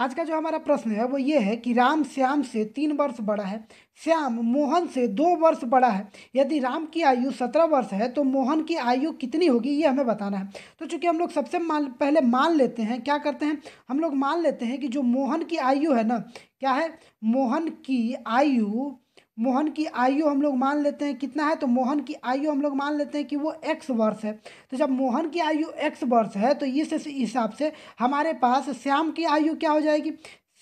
आज का जो हमारा प्रश्न है वो ये है कि राम श्याम से तीन वर्ष बड़ा है श्याम मोहन से दो वर्ष बड़ा है यदि राम की आयु सत्रह वर्ष है तो मोहन की आयु कितनी होगी ये हमें बताना है तो चूंकि हम लोग सबसे मान पहले मान लेते हैं क्या करते हैं हम लोग मान लेते हैं कि जो मोहन की आयु है ना क्या है मोहन की आयु मोहन की आयु हम लोग मान लेते हैं कितना है तो मोहन की आयु हम लोग मान लेते हैं कि वो एक्स वर्ष है तो जब मोहन की आयु एक्स वर्ष है तो इस हिसाब से हमारे पास श्याम की आयु क्या हो जाएगी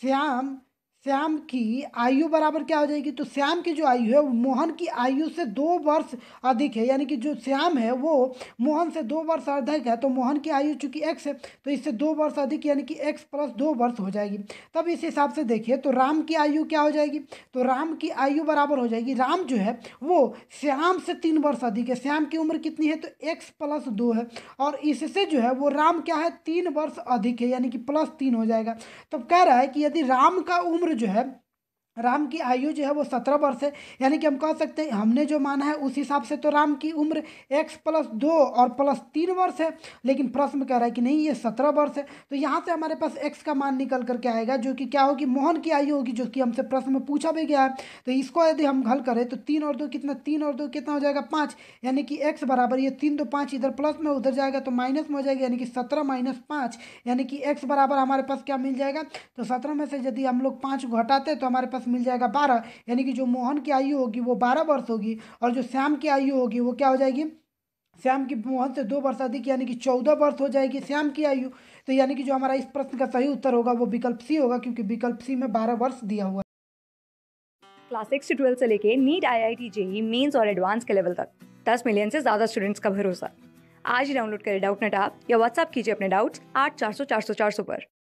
श्याम श्याम की आयु बराबर क्या हो जाएगी तो श्याम की जो आयु है मोहन की आयु से दो वर्ष अधिक है यानी कि जो श्याम है वो मोहन से दो वर्ष अधिक है तो मोहन की आयु चूंकि एक्स है तो इससे दो वर्ष अधिक यानी कि एक्स प्लस दो वर्ष हो जाएगी तब इस हिसाब से देखिए तो राम की आयु क्या हो जाएगी तो राम की आयु बराबर हो जाएगी राम जो है वो श्याम से तीन वर्ष अधिक है श्याम की उम्र कितनी है तो एक्स प्लस दो है और इससे जो है वो राम क्या है तीन वर्ष अधिक है यानी कि प्लस तीन हो जाएगा तब कह रहा है कि यदि राम का उम्र Burcu hem राम की आयु जो है वो सत्रह वर्ष है यानी कि हम कह सकते हैं हमने जो माना है उस हिसाब से तो राम की उम्र एक्स प्लस दो और प्लस तीन वर्ष है लेकिन प्रश्न कह रहा है कि नहीं ये सत्रह वर्ष है तो यहाँ से हमारे पास एक्स का मान निकल करके आएगा जो कि क्या होगी मोहन की आयु होगी जो कि हमसे प्रश्न में पूछा भी गया है तो इसको यदि हम हल करें तो तीन और दो कितना तीन और दो कितना हो जाएगा पाँच यानी कि एक्स बराबर ये तीन दो पाँच इधर प्लस में उधर जाएगा तो माइनस में हो जाएगा यानी कि सत्रह माइनस पाँच यानी कि एक्स बराबर हमारे पास क्या मिल जाएगा तो सत्रह में से यदि हम लोग पाँच घटाते तो हमारे पास मिल जाएगा बारह यानी कि जो मोहन की आयु होगी वो बारह वर्ष होगी और जो श्याम की आयु होगी वो क्या हो जाएगी श्याम की मोहन से दो वर्ष अधिक यानी कि चौदह वर्ष हो जाएगी श्याम की आयु तो यानी कि जो हमारा इस प्रश्न का सही उत्तर होगा वो विकल्प सी होगा क्योंकि विकल्प सी में बारह वर्ष दिया हुआ है क्लास सिक्स से ट्वेल्थ से लेके NEET I I T JEE mains और एडवांस के लेवल तक दस मिलियन से ज़्यादा स्टूडेंट्स का भरोसा आज ही डाउनलोड करें डाउट नेट आप या व्हाट्सअप कीजिए अपने डाउट्स आठ चार सौ चार सौ चार सौ पर